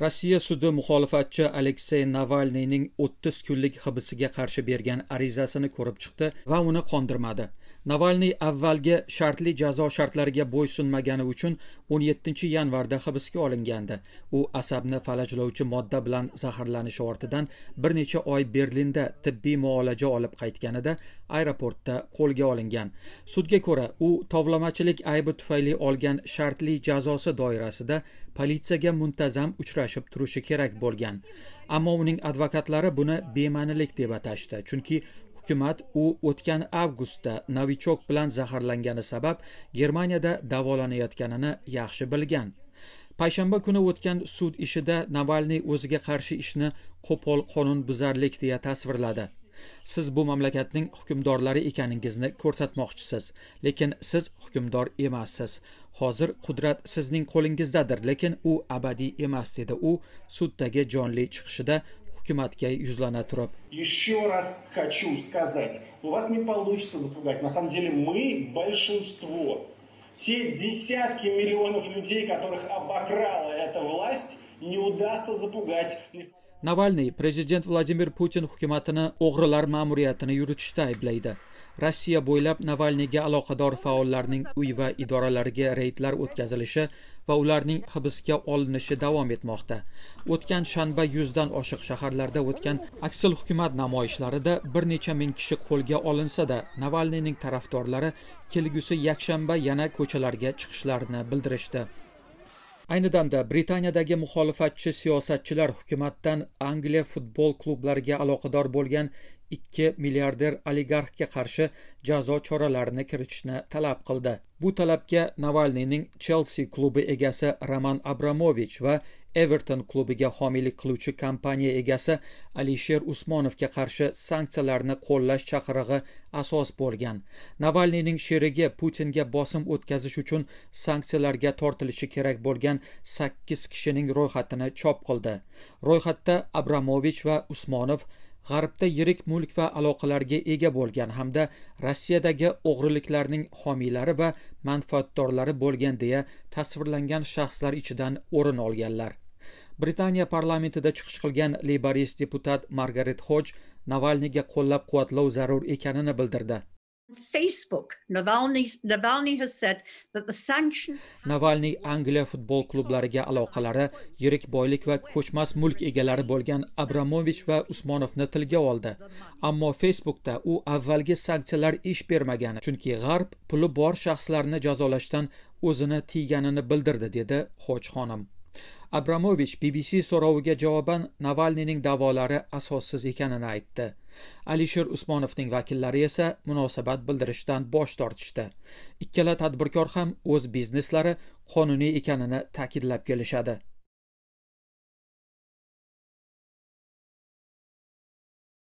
rossiya sudi muxolifatchi aleksey navalniyning 30 kunlik hibsiga qarshi bergan arizasini ko'rib chiqdi va uni qondirmadi navalniy avvalgi shartli jazo shartlariga bo'ysunmagani uchun 17 yanvarda hibsga olingandi u asabni falajlovchi modda bilan zaharlanishi ortidan bir necha oy berlinda tibbiy muolaja olib qaytganida aeroportda qo'lga olingan sudga ko'ra u tovlamachilik aybi tufayli olgan shartli jazosi doirasida politsiyaga muntazam uchra kurashib turishi kerak bo'lgan ammo uning advokatlari buni bema'nilik deb atashdi chunki hukumat u o'tgan avgustda novichok bilan zaharlangani sabab germaniyada davolanayotganini yaxshi bilgan payshanba kuni o'tgan sud ishida navalniy o'ziga qarshi ishni qo'pol qonunbuzarlik deya tasvirladi siz bu mamlakatning hukmdorlari ekaningizni ko'rsatmoqchisiz lekin siz hukmdor emassiz hozir qudrat sizning qo'lingizdadir lekin u abadiy emas dedi u suddagi jonli chiqishida hukumatga yuzlana turib еще раз хочу сказать у вас не получится запугать на самом деле мы большинство те десятки миллионов людей которых обокрала эта власть не удастся запугать navalniy prezident vladimir putin hukumatini o'g'rilar ma'muriyatini yuritishda ayblaydi rossiya bo'ylab navalniyga aloqador faollarning uy va idoralariga reydlar o'tkazilishi va ularning hibsga olinishi davom etmoqda o'tgan shanba yuzdan oshiq shaharlarda o'tgan aksil hukumat namoyishlarida bir necha ming kishi qo'lga olinsa-da, navalniyning tarafdorlari kelgusi yakshanba yana ko'chalarga chiqishlarini bildirishdi ayni damda britaniyadagi muxolifatchi siyosatchilar hukumatdan angliya futbol klublariga aloqador bo'lgan ikki milliarder oligarxga qarshi jazo choralarini kiritishni talab qildi bu talabga navalniyning chelsi klubi egasi roman abramovich va everton klubiga homiylik qiluvchi kompaniya egasi alisher usmonovga qarshi sanksiyalarni qo'llash chaqirig'i asos bo'lgan navalniyning sherigi putinga bosim o'tkazish uchun sanksiyalarga tortilishi kerak bo'lgan sakkiz kishining ro'yxatini chop qildi ro'yxatda abramovich va usmonov g'arbda yirik mulk va aloqalarga ega bo'lgan hamda rossiyadagi o'g'riliklarning homiylari va manfaatdorlari bo'lgan deya tasvirlangan shaxslar ichidan o'rin olganlar britaniya parlamentida chiqish qilgan leyborist deputat margaret hoj navalniyga qo'llab quvvatlov zarur ekanini bildirdi Facebook. Navalny, Navalny has said that the sanction Navalny Angliya futbol klublariga aloqalari, yirik boylik va ko'chmas mulk egalari bo'lgan Abramovich va Usmonovni tilga oldi. Ammo Facebookda u avvalgi sanksiyalar ish bermagani, chunki G'arb puli bor shaxslarni jazolashdan o'zini tiyganini bildirdi, dedi Xoch xonim. abramovich bbc so'roviga javoban navalniyning da'volari asossiz ekanini aytdi alisher usmonovning vakillari esa munosabat bildirishdan bosh tortishdi ikkala tadbirkor ham o'z bizneslari qonuniy ekanini ta'kidlab kelishadi